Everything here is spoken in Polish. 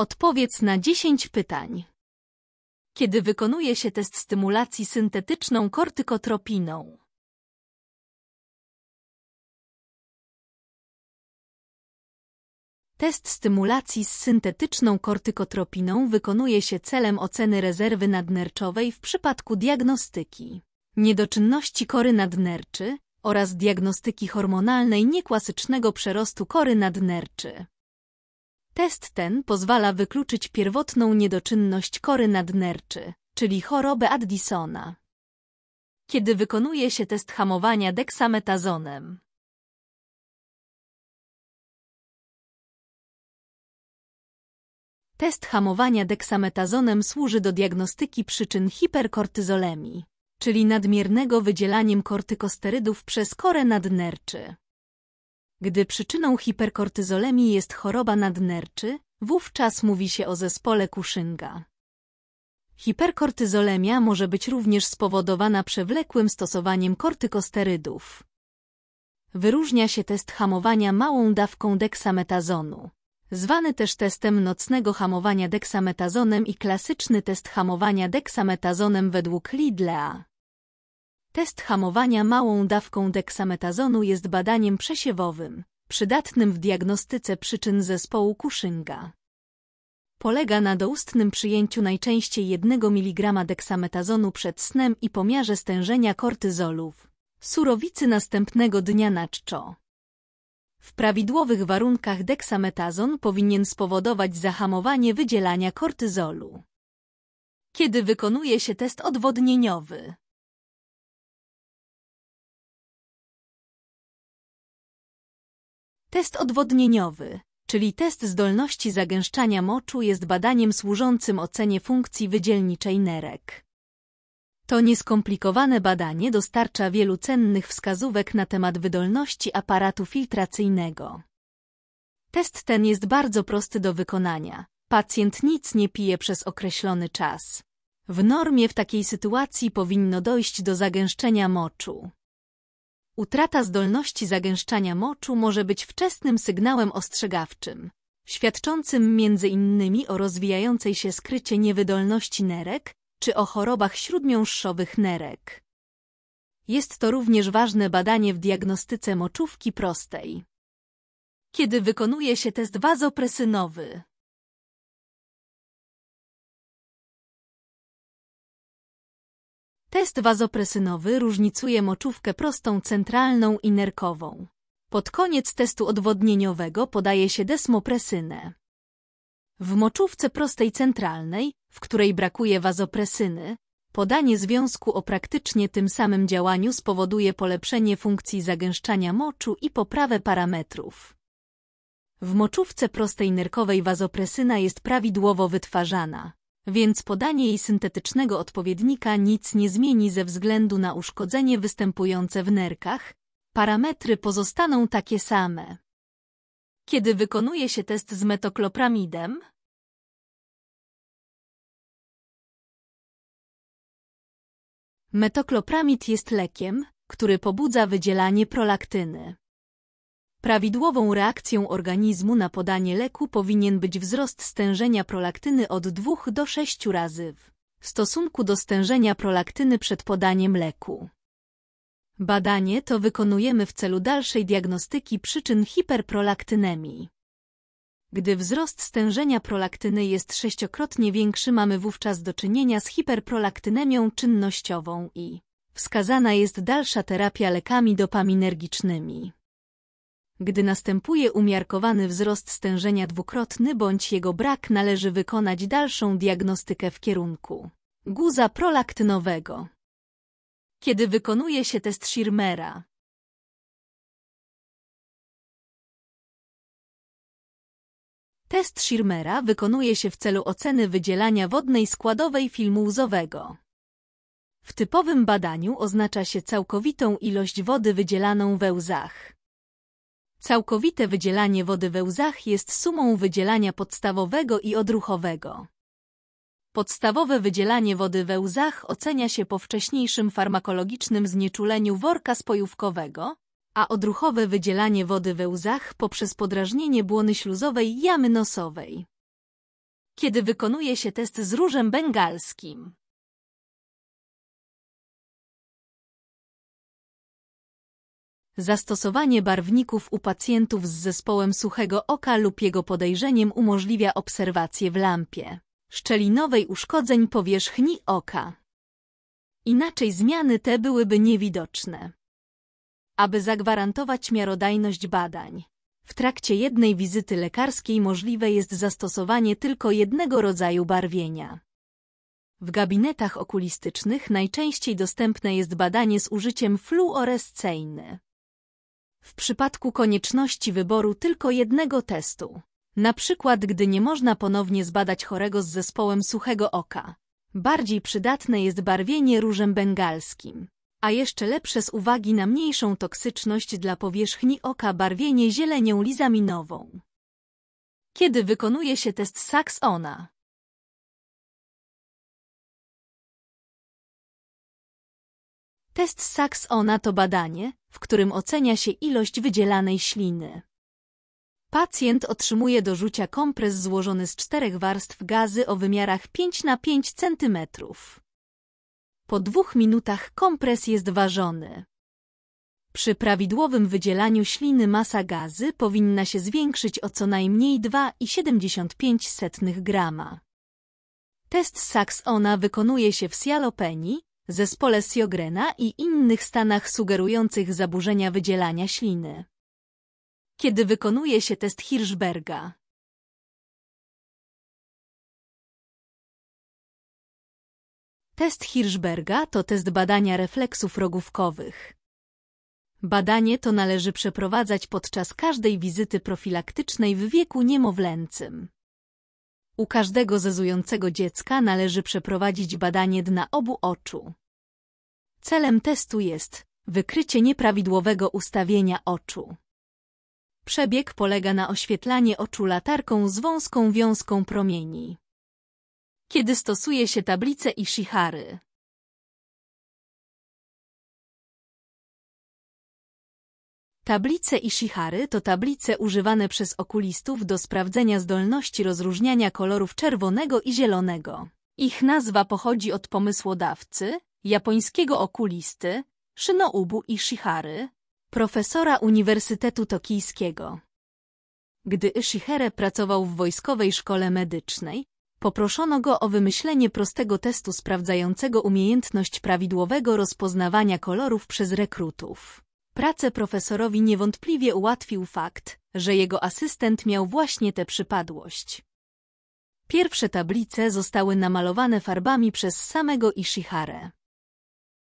Odpowiedz na 10 pytań. Kiedy wykonuje się test stymulacji syntetyczną kortykotropiną? Test stymulacji z syntetyczną kortykotropiną wykonuje się celem oceny rezerwy nadnerczowej w przypadku diagnostyki niedoczynności kory nadnerczy oraz diagnostyki hormonalnej nieklasycznego przerostu kory nadnerczy. Test ten pozwala wykluczyć pierwotną niedoczynność kory nadnerczy, czyli chorobę Addisona. Kiedy wykonuje się test hamowania deksametazonem. Test hamowania deksametazonem służy do diagnostyki przyczyn hiperkortyzolemii, czyli nadmiernego wydzielaniem kortykosterydów przez korę nadnerczy. Gdy przyczyną hiperkortyzolemii jest choroba nadnerczy, wówczas mówi się o zespole Cushinga. Hiperkortyzolemia może być również spowodowana przewlekłym stosowaniem kortykosterydów. Wyróżnia się test hamowania małą dawką deksametazonu, zwany też testem nocnego hamowania deksametazonem i klasyczny test hamowania deksametazonem według Lidlea. Test hamowania małą dawką deksametazonu jest badaniem przesiewowym, przydatnym w diagnostyce przyczyn zespołu Cushinga. Polega na doustnym przyjęciu najczęściej 1 mg deksametazonu przed snem i pomiarze stężenia kortyzolów, surowicy następnego dnia na czczo. W prawidłowych warunkach deksametazon powinien spowodować zahamowanie wydzielania kortyzolu. Kiedy wykonuje się test odwodnieniowy, Test odwodnieniowy, czyli test zdolności zagęszczania moczu jest badaniem służącym ocenie funkcji wydzielniczej nerek. To nieskomplikowane badanie dostarcza wielu cennych wskazówek na temat wydolności aparatu filtracyjnego. Test ten jest bardzo prosty do wykonania. Pacjent nic nie pije przez określony czas. W normie w takiej sytuacji powinno dojść do zagęszczenia moczu. Utrata zdolności zagęszczania moczu może być wczesnym sygnałem ostrzegawczym, świadczącym między innymi o rozwijającej się skrycie niewydolności nerek czy o chorobach śródmiąższowych nerek. Jest to również ważne badanie w diagnostyce moczówki prostej. Kiedy wykonuje się test wazopresynowy, Test wazopresynowy różnicuje moczówkę prostą centralną i nerkową. Pod koniec testu odwodnieniowego podaje się desmopresynę. W moczówce prostej centralnej, w której brakuje wazopresyny, podanie związku o praktycznie tym samym działaniu spowoduje polepszenie funkcji zagęszczania moczu i poprawę parametrów. W moczówce prostej nerkowej wazopresyna jest prawidłowo wytwarzana więc podanie jej syntetycznego odpowiednika nic nie zmieni ze względu na uszkodzenie występujące w nerkach, parametry pozostaną takie same. Kiedy wykonuje się test z metoklopramidem, Metoklopramid jest lekiem, który pobudza wydzielanie prolaktyny. Prawidłową reakcją organizmu na podanie leku powinien być wzrost stężenia prolaktyny od 2 do 6 razy w stosunku do stężenia prolaktyny przed podaniem leku. Badanie to wykonujemy w celu dalszej diagnostyki przyczyn hiperprolaktynemii. Gdy wzrost stężenia prolaktyny jest sześciokrotnie większy, mamy wówczas do czynienia z hiperprolaktynemią czynnościową i wskazana jest dalsza terapia lekami dopaminergicznymi. Gdy następuje umiarkowany wzrost stężenia dwukrotny bądź jego brak, należy wykonać dalszą diagnostykę w kierunku guza prolaktynowego. Kiedy wykonuje się test Schirmera, Test Schirmera wykonuje się w celu oceny wydzielania wodnej składowej filmu łzowego. W typowym badaniu oznacza się całkowitą ilość wody wydzielaną we łzach. Całkowite wydzielanie wody we łzach jest sumą wydzielania podstawowego i odruchowego. Podstawowe wydzielanie wody we łzach ocenia się po wcześniejszym farmakologicznym znieczuleniu worka spojówkowego, a odruchowe wydzielanie wody we łzach poprzez podrażnienie błony śluzowej jamy nosowej. Kiedy wykonuje się test z różem bengalskim. Zastosowanie barwników u pacjentów z zespołem suchego oka lub jego podejrzeniem umożliwia obserwację w lampie szczelinowej uszkodzeń powierzchni oka. Inaczej zmiany te byłyby niewidoczne. Aby zagwarantować miarodajność badań, w trakcie jednej wizyty lekarskiej możliwe jest zastosowanie tylko jednego rodzaju barwienia. W gabinetach okulistycznych najczęściej dostępne jest badanie z użyciem fluorescyjny w przypadku konieczności wyboru tylko jednego testu. Na przykład, gdy nie można ponownie zbadać chorego z zespołem suchego oka. Bardziej przydatne jest barwienie różem bengalskim. A jeszcze lepsze z uwagi na mniejszą toksyczność dla powierzchni oka barwienie zielenią lizaminową. Kiedy wykonuje się test Saxona? Test Saxona to badanie, w którym ocenia się ilość wydzielanej śliny. Pacjent otrzymuje do rzucia kompres złożony z czterech warstw gazy o wymiarach 5 na 5 cm. Po dwóch minutach kompres jest ważony. Przy prawidłowym wydzielaniu śliny masa gazy powinna się zwiększyć o co najmniej 2,75 g. Test Saxona wykonuje się w Sialopenii, zespole Siogrena i innych stanach sugerujących zaburzenia wydzielania śliny. Kiedy wykonuje się test Hirschberga. Test Hirschberga to test badania refleksów rogówkowych. Badanie to należy przeprowadzać podczas każdej wizyty profilaktycznej w wieku niemowlęcym. U każdego zezującego dziecka należy przeprowadzić badanie dna obu oczu. Celem testu jest wykrycie nieprawidłowego ustawienia oczu. Przebieg polega na oświetlanie oczu latarką z wąską wiązką promieni. Kiedy stosuje się tablice i Ishihary. Tablice i Ishihary to tablice używane przez okulistów do sprawdzenia zdolności rozróżniania kolorów czerwonego i zielonego. Ich nazwa pochodzi od pomysłodawcy, japońskiego okulisty Shinoubu Ishihary, profesora Uniwersytetu Tokijskiego. Gdy Ishihare pracował w wojskowej szkole medycznej, poproszono go o wymyślenie prostego testu sprawdzającego umiejętność prawidłowego rozpoznawania kolorów przez rekrutów. Pracę profesorowi niewątpliwie ułatwił fakt, że jego asystent miał właśnie tę przypadłość. Pierwsze tablice zostały namalowane farbami przez samego Ishihare.